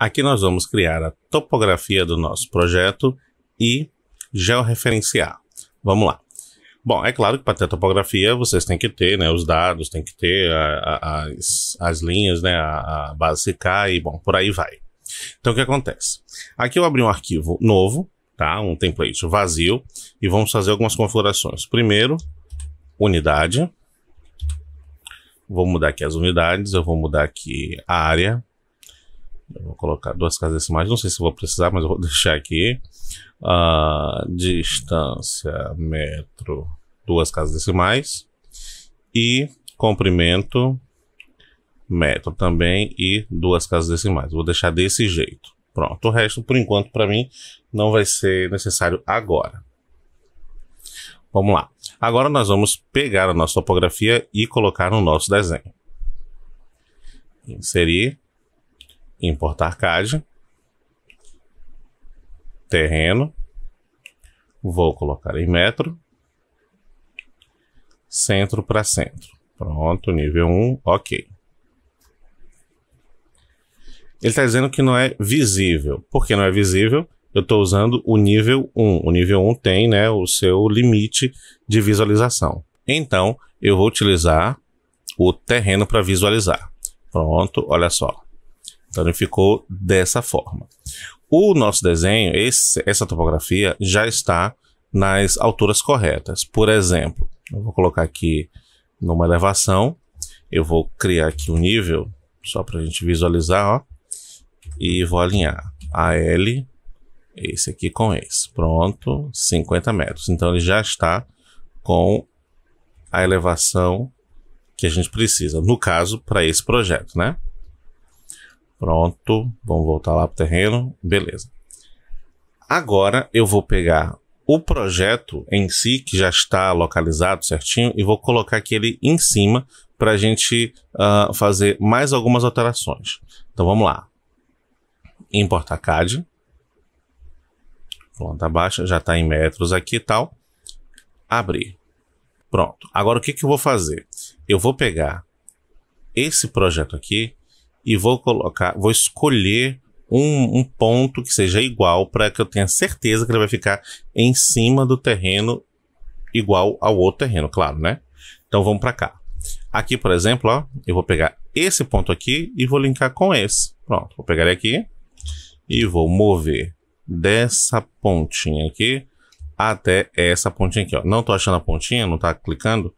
Aqui nós vamos criar a topografia do nosso projeto e georreferenciar. Vamos lá. Bom, é claro que para ter topografia vocês têm que ter né, os dados, tem que ter a, a, as, as linhas, né, a, a base CK e bom, por aí vai. Então o que acontece? Aqui eu abri um arquivo novo, tá? um template vazio, e vamos fazer algumas configurações. Primeiro, unidade. Vou mudar aqui as unidades, eu vou mudar aqui a área, eu vou colocar duas casas decimais, não sei se vou precisar, mas eu vou deixar aqui. Ah, distância, metro, duas casas decimais. E comprimento, metro também e duas casas decimais. Vou deixar desse jeito. Pronto, o resto, por enquanto, para mim, não vai ser necessário agora. Vamos lá. Agora nós vamos pegar a nossa topografia e colocar no nosso desenho. Inserir importar CAD, terreno, vou colocar em metro, centro para centro. Pronto, nível 1, ok. Ele está dizendo que não é visível. Por que não é visível? Eu estou usando o nível 1. O nível 1 tem né, o seu limite de visualização. Então, eu vou utilizar o terreno para visualizar. Pronto, olha só. Então ele ficou dessa forma. O nosso desenho, esse, essa topografia, já está nas alturas corretas. Por exemplo, eu vou colocar aqui numa elevação, eu vou criar aqui um nível, só para a gente visualizar, ó, e vou alinhar a L, esse aqui com esse. Pronto, 50 metros. Então ele já está com a elevação que a gente precisa, no caso, para esse projeto, né? Pronto, vamos voltar lá pro terreno. Beleza. Agora eu vou pegar o projeto em si, que já está localizado certinho, e vou colocar aquele em cima para a gente uh, fazer mais algumas alterações. Então vamos lá. Importar CAD. Planta baixa, já está em metros aqui e tal. Abrir. Pronto. Agora o que, que eu vou fazer? Eu vou pegar esse projeto aqui e vou colocar, vou escolher um, um ponto que seja igual para que eu tenha certeza que ele vai ficar em cima do terreno igual ao outro terreno, claro, né? Então vamos para cá. Aqui, por exemplo, ó, eu vou pegar esse ponto aqui e vou linkar com esse. Pronto, vou pegar ele aqui e vou mover dessa pontinha aqui até essa pontinha aqui, ó. Não tô achando a pontinha, não está clicando.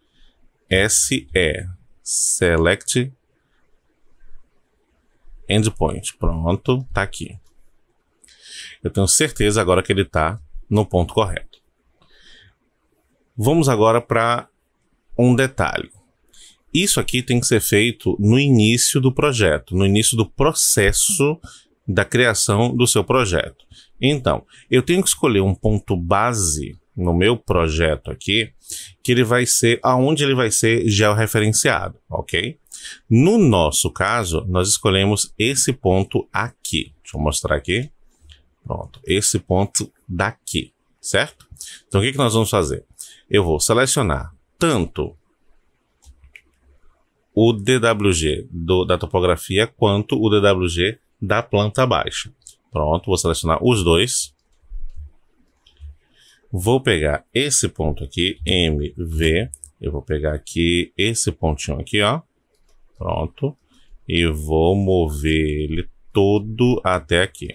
SE, select endpoint. Pronto, tá aqui. Eu tenho certeza agora que ele está no ponto correto. Vamos agora para um detalhe. Isso aqui tem que ser feito no início do projeto, no início do processo da criação do seu projeto. Então, eu tenho que escolher um ponto base no meu projeto aqui, que ele vai ser aonde ele vai ser georreferenciado, ok? No nosso caso, nós escolhemos esse ponto aqui. Deixa eu mostrar aqui. Pronto, esse ponto daqui, certo? Então, o que, que nós vamos fazer? Eu vou selecionar tanto o DWG do, da topografia quanto o DWG da planta baixa. Pronto, vou selecionar os dois. Vou pegar esse ponto aqui, MV. Eu vou pegar aqui esse pontinho aqui, ó. Pronto. E vou mover ele todo até aqui.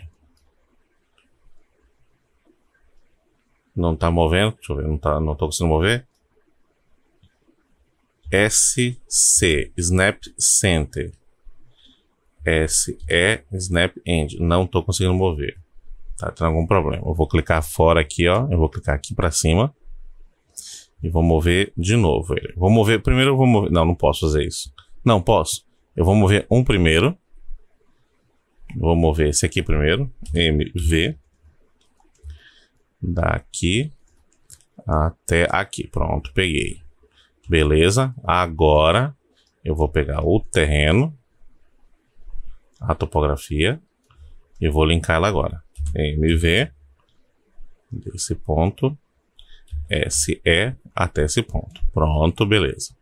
Não tá movendo? Deixa eu ver, não, tá, não tô conseguindo mover. SC, Snap Center. SE, Snap End. Não tô conseguindo mover. Tá tendo algum problema. Eu vou clicar fora aqui, ó. Eu vou clicar aqui para cima. E vou mover de novo ele. Vou mover, primeiro eu vou mover, não, não posso fazer isso. Não, posso. Eu vou mover um primeiro. Vou mover esse aqui primeiro. MV. Daqui até aqui. Pronto, peguei. Beleza. Agora eu vou pegar o terreno. A topografia. E vou linkar ela agora. MV. Desse ponto. SE até esse ponto. Pronto, beleza.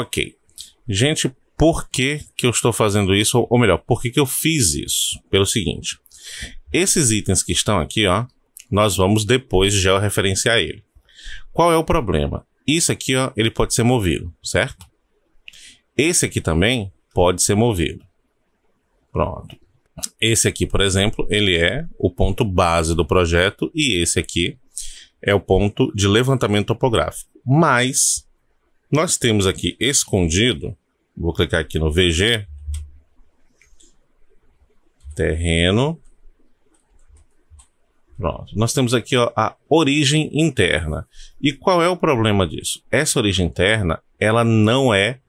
Ok. Gente, por que, que eu estou fazendo isso? Ou melhor, por que, que eu fiz isso? Pelo seguinte. Esses itens que estão aqui, ó, nós vamos depois georreferenciar ele. Qual é o problema? Isso aqui, ó, ele pode ser movido, certo? Esse aqui também pode ser movido. Pronto. Esse aqui, por exemplo, ele é o ponto base do projeto e esse aqui é o ponto de levantamento topográfico. Mas nós temos aqui escondido, vou clicar aqui no VG, terreno. Pronto. Nós temos aqui ó, a origem interna. E qual é o problema disso? Essa origem interna, ela não é,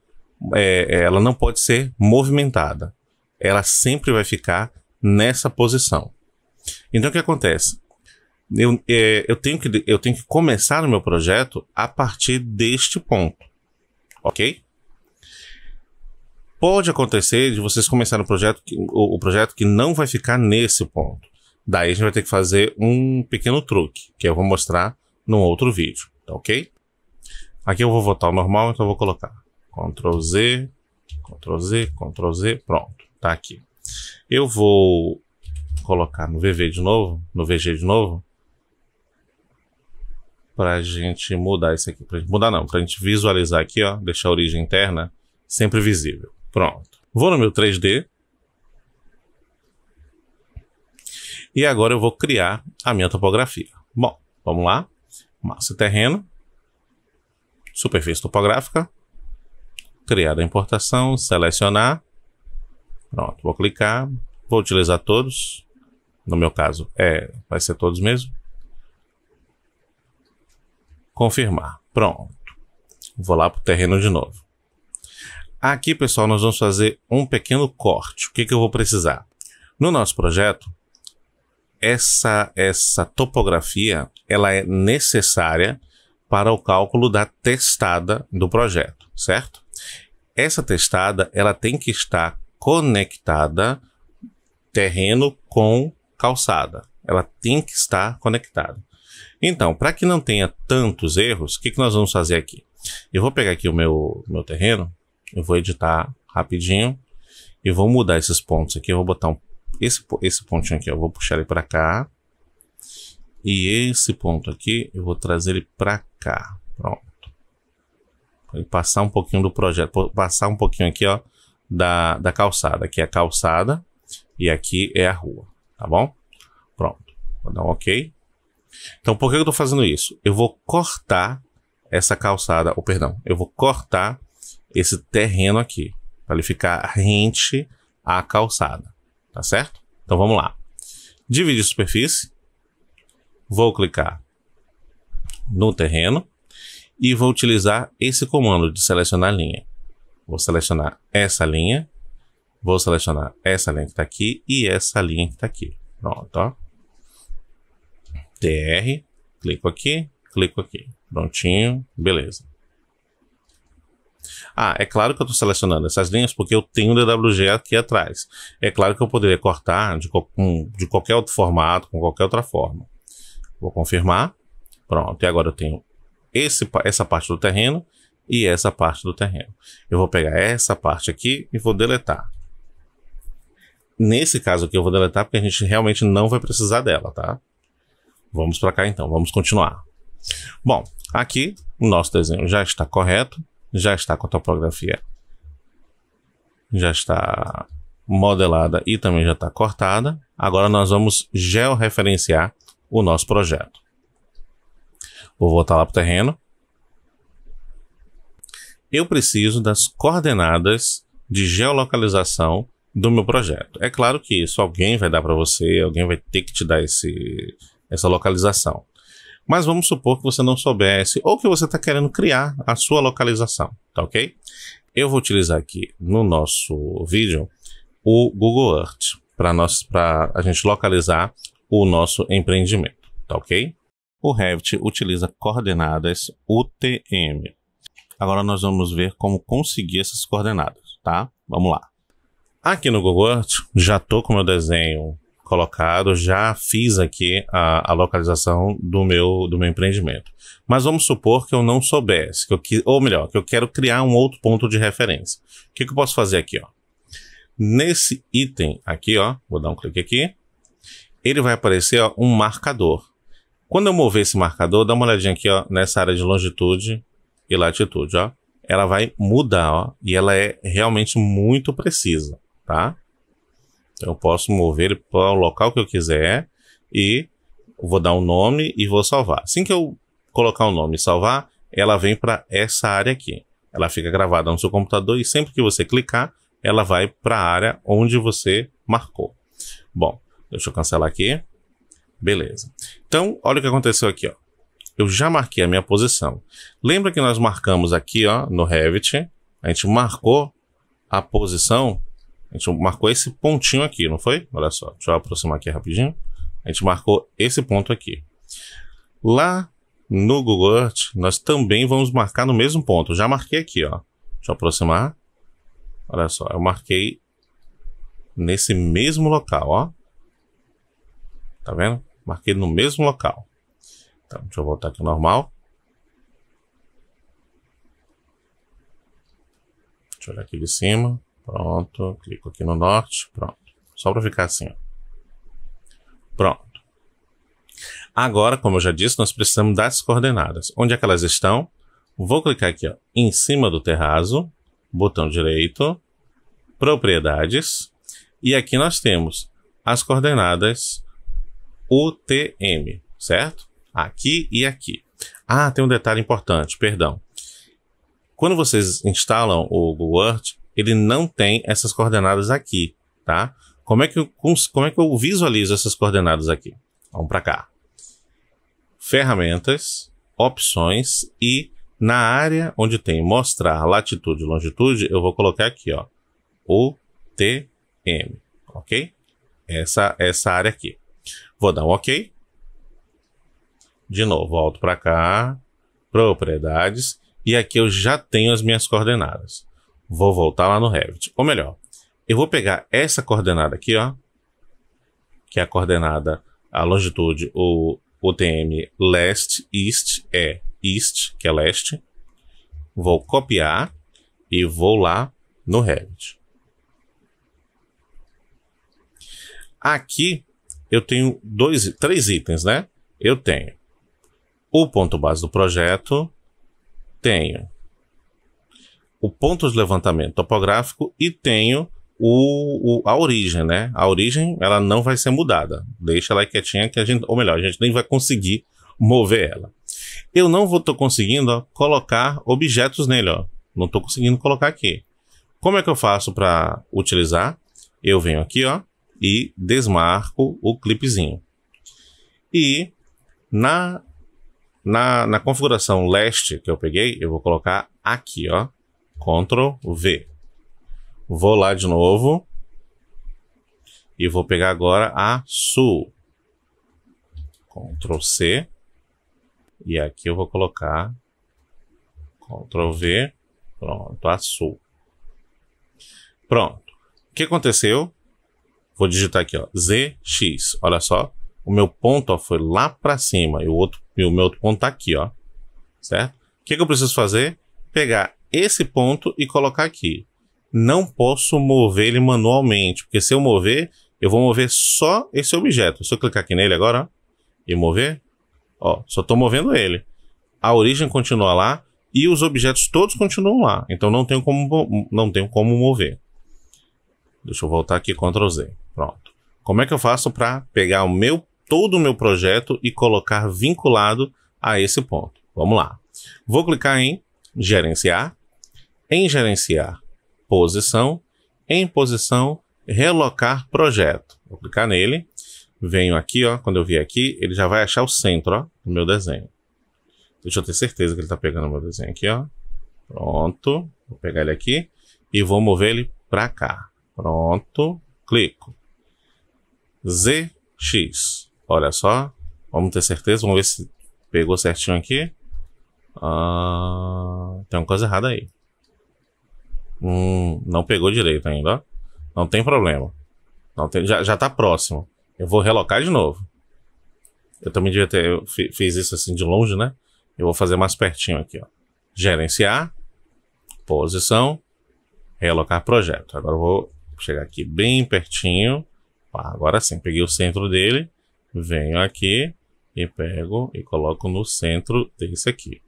é ela não pode ser movimentada. Ela sempre vai ficar nessa posição. Então o que acontece? eu, é, eu, tenho que, eu tenho que começar o meu projeto a partir deste ponto. Ok? Pode acontecer de vocês começarem o projeto, que, o, o projeto que não vai ficar nesse ponto. Daí a gente vai ter que fazer um pequeno truque, que eu vou mostrar num outro vídeo, ok? Aqui eu vou votar o normal, então eu vou colocar Ctrl Z, Ctrl Z, Ctrl Z, pronto, tá aqui. Eu vou colocar no VV de novo, no VG de novo, para a gente mudar isso aqui. Pra gente mudar não, para a gente visualizar aqui, ó, deixar a origem interna sempre visível. Pronto. Vou no meu 3D. E agora eu vou criar a minha topografia. Bom, vamos lá. Massa terreno. Superfície topográfica. Criar a importação, selecionar. Pronto, vou clicar. Vou utilizar todos. No meu caso, é, vai ser todos mesmo confirmar. Pronto. Vou lá para o terreno de novo. Aqui, pessoal, nós vamos fazer um pequeno corte. O que, que eu vou precisar? No nosso projeto, essa, essa topografia ela é necessária para o cálculo da testada do projeto, certo? Essa testada ela tem que estar conectada terreno com calçada. Ela tem que estar conectada. Então, para que não tenha tantos erros, o que, que nós vamos fazer aqui? Eu vou pegar aqui o meu, meu terreno, eu vou editar rapidinho e vou mudar esses pontos aqui. Eu vou botar um, esse, esse pontinho aqui, eu vou puxar ele para cá. E esse ponto aqui, eu vou trazer ele para cá. Pronto. Vou passar um pouquinho do projeto, vou passar um pouquinho aqui, ó, da, da calçada. Aqui é a calçada e aqui é a rua, tá bom? Pronto. Vou dar um ok. Então, por que eu estou fazendo isso? Eu vou cortar essa calçada, ou oh, perdão, eu vou cortar esse terreno aqui, para ele ficar rente à calçada, tá certo? Então vamos lá. Dividir superfície, vou clicar no terreno e vou utilizar esse comando de selecionar linha. Vou selecionar essa linha, vou selecionar essa linha que está aqui e essa linha que está aqui. Pronto, ó tr, clico aqui, clico aqui. Prontinho, beleza. Ah, é claro que eu estou selecionando essas linhas porque eu tenho o DWG aqui atrás. É claro que eu poderia cortar de, de qualquer outro formato, com qualquer outra forma. Vou confirmar. Pronto, e agora eu tenho esse, essa parte do terreno e essa parte do terreno. Eu vou pegar essa parte aqui e vou deletar. Nesse caso aqui eu vou deletar porque a gente realmente não vai precisar dela, tá? Vamos para cá então, vamos continuar. Bom, aqui o nosso desenho já está correto, já está com a topografia, já está modelada e também já está cortada. Agora nós vamos georreferenciar o nosso projeto. Vou voltar lá para o terreno. Eu preciso das coordenadas de geolocalização do meu projeto. É claro que isso alguém vai dar para você, alguém vai ter que te dar esse, essa localização. Mas vamos supor que você não soubesse ou que você está querendo criar a sua localização, tá ok? Eu vou utilizar aqui no nosso vídeo o Google Earth para a gente localizar o nosso empreendimento, tá ok? O Revit utiliza coordenadas UTM. Agora nós vamos ver como conseguir essas coordenadas, tá? Vamos lá. Aqui no Google Earth, já estou com o meu desenho colocado, já fiz aqui a, a, localização do meu, do meu empreendimento. Mas vamos supor que eu não soubesse, que eu que, ou melhor, que eu quero criar um outro ponto de referência. O que, que eu posso fazer aqui? Ó? Nesse item aqui, ó, vou dar um clique aqui, ele vai aparecer ó, um marcador. Quando eu mover esse marcador, dá uma olhadinha aqui ó, nessa área de longitude e latitude. Ó. Ela vai mudar ó, e ela é realmente muito precisa. Tá? Eu posso mover ele para o local que eu quiser e vou dar um nome e vou salvar. Assim que eu colocar o um nome e salvar, ela vem para essa área aqui. Ela fica gravada no seu computador e sempre que você clicar, ela vai para a área onde você marcou. Bom, deixa eu cancelar aqui. Beleza. Então, olha o que aconteceu aqui, ó. Eu já marquei a minha posição. Lembra que nós marcamos aqui, ó, no Revit, a gente marcou a posição a gente marcou esse pontinho aqui, não foi? Olha só, deixa eu aproximar aqui rapidinho. A gente marcou esse ponto aqui. Lá no Google Earth, nós também vamos marcar no mesmo ponto. já marquei aqui, ó. Deixa eu aproximar. Olha só, eu marquei nesse mesmo local, ó. Tá vendo? Marquei no mesmo local. Então, deixa eu voltar aqui normal. Deixa eu olhar aqui de cima. Pronto, clico aqui no norte, pronto. Só para ficar assim, ó. Pronto. Agora, como eu já disse, nós precisamos das coordenadas. Onde é que elas estão? Vou clicar aqui ó, em cima do terraço, botão direito, propriedades, e aqui nós temos as coordenadas UTM, certo? Aqui e aqui. Ah, tem um detalhe importante, perdão. Quando vocês instalam o Google Earth, ele não tem essas coordenadas aqui, tá? Como é que eu, como é que eu visualizo essas coordenadas aqui? Vamos para cá. Ferramentas, opções e na área onde tem mostrar latitude e longitude, eu vou colocar aqui, ó, UTM, ok? Essa, essa área aqui. Vou dar um ok. De novo, volto para cá, propriedades, e aqui eu já tenho as minhas coordenadas vou voltar lá no Revit. Ou melhor, eu vou pegar essa coordenada aqui, ó, que é a coordenada, a longitude, o OTM leste, east, é east, que é leste. Vou copiar e vou lá no Revit. Aqui eu tenho dois, três itens, né? Eu tenho o ponto base do projeto, tenho o ponto de levantamento topográfico e tenho o, o, a origem, né? A origem, ela não vai ser mudada. Deixa ela quietinha que a gente, ou melhor, a gente nem vai conseguir mover ela. Eu não vou tô conseguindo ó, colocar objetos nele, ó. Não tô conseguindo colocar aqui. Como é que eu faço para utilizar? Eu venho aqui, ó, e desmarco o clipezinho. E na, na, na configuração leste que eu peguei, eu vou colocar aqui, ó, Ctrl V. Vou lá de novo. E vou pegar agora a sul. Ctrl C. E aqui eu vou colocar Ctrl V. Pronto, a sul. Pronto. O que aconteceu? Vou digitar aqui, ó, ZX. Olha só. O meu ponto ó, foi lá para cima e o, outro, e o meu outro ponto tá aqui, ó. Certo? O que, que eu preciso fazer? Pegar esse ponto e colocar aqui. Não posso mover ele manualmente, porque se eu mover, eu vou mover só esse objeto. Se eu clicar aqui nele agora e mover, ó, só estou movendo ele. A origem continua lá e os objetos todos continuam lá. Então não tenho como, não tenho como mover. Deixa eu voltar aqui Ctrl Z. Pronto. Como é que eu faço para pegar o meu todo o meu projeto e colocar vinculado a esse ponto? Vamos lá. Vou clicar em gerenciar em gerenciar, posição, em posição, relocar projeto. Vou clicar nele, venho aqui, ó, quando eu vier aqui, ele já vai achar o centro, ó, do meu desenho. Deixa eu ter certeza que ele está pegando o meu desenho aqui, ó. Pronto, vou pegar ele aqui e vou mover ele para cá. Pronto, clico. ZX. Olha só, vamos ter certeza, vamos ver se pegou certinho aqui. Ah, tem uma coisa errada aí. Hum, não pegou direito ainda, ó. Não tem problema. Não tem, já, já tá próximo. Eu vou relocar de novo. Eu também devia ter. Eu fiz isso assim de longe, né? Eu vou fazer mais pertinho aqui, ó. Gerenciar. Posição. Relocar projeto. Agora eu vou chegar aqui bem pertinho. agora sim, peguei o centro dele. Venho aqui e pego e coloco no centro desse aqui.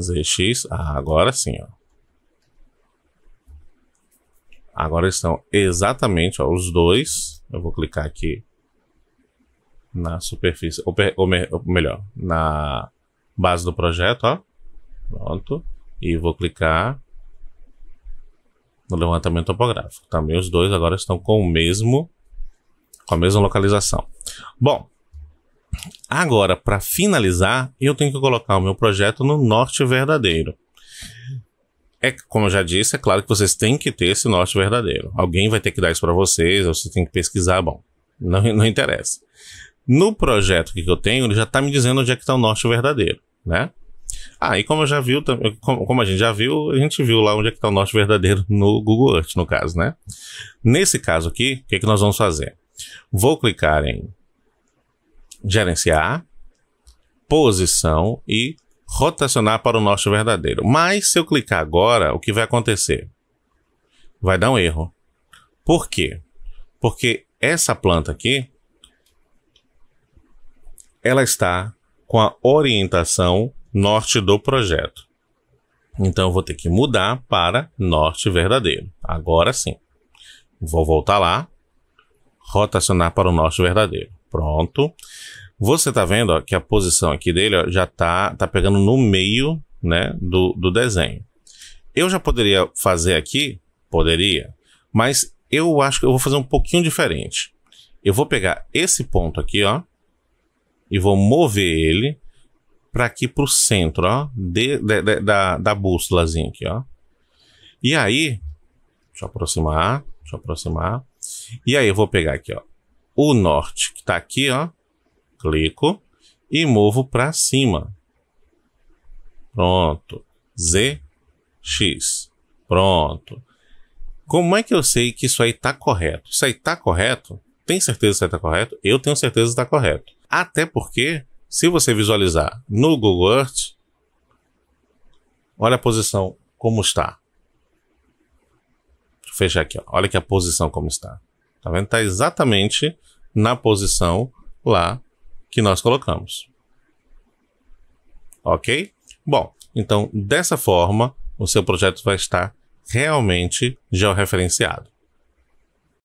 ZX. Ah, agora sim, ó. Agora estão exatamente ó, os dois. Eu vou clicar aqui na superfície, ou, ou, me, ou melhor, na base do projeto, ó. Pronto. E vou clicar no levantamento topográfico. Também os dois agora estão com o mesmo, com a mesma localização. Bom, Agora, para finalizar, eu tenho que colocar o meu projeto no norte verdadeiro. É, como eu já disse, é claro que vocês têm que ter esse norte verdadeiro. Alguém vai ter que dar isso para vocês, ou vocês têm que pesquisar, bom, não, não interessa. No projeto que eu tenho, ele já está me dizendo onde é que está o norte verdadeiro, né? Ah, e como eu já viu, como a gente já viu, a gente viu lá onde é que está o norte verdadeiro no Google Earth, no caso, né? Nesse caso aqui, o que, é que nós vamos fazer? Vou clicar em gerenciar, posição e rotacionar para o nosso verdadeiro. Mas se eu clicar agora, o que vai acontecer? Vai dar um erro. Por quê? Porque essa planta aqui ela está com a orientação norte do projeto. Então eu vou ter que mudar para norte verdadeiro. Agora sim. Vou voltar lá, rotacionar para o norte verdadeiro. Pronto. Você tá vendo ó, que a posição aqui dele ó, já tá, tá pegando no meio né, do, do desenho. Eu já poderia fazer aqui? Poderia. Mas eu acho que eu vou fazer um pouquinho diferente. Eu vou pegar esse ponto aqui, ó. E vou mover ele para aqui para o centro, ó. De, de, de, da, da bússolazinha aqui, ó. E aí... Deixa eu aproximar. Deixa eu aproximar. E aí eu vou pegar aqui, ó. O norte que tá aqui, ó clico e movo para cima. Pronto. Z, X. Pronto. Como é que eu sei que isso aí está correto? Isso aí está correto? Tem certeza que está correto? Eu tenho certeza que está correto. Até porque, se você visualizar no Google Earth, olha a posição como está. Deixa eu fechar aqui. Ó. Olha que a posição como está. Tá vendo? Está exatamente na posição lá que nós colocamos. Ok? Bom, então dessa forma o seu projeto vai estar realmente georreferenciado.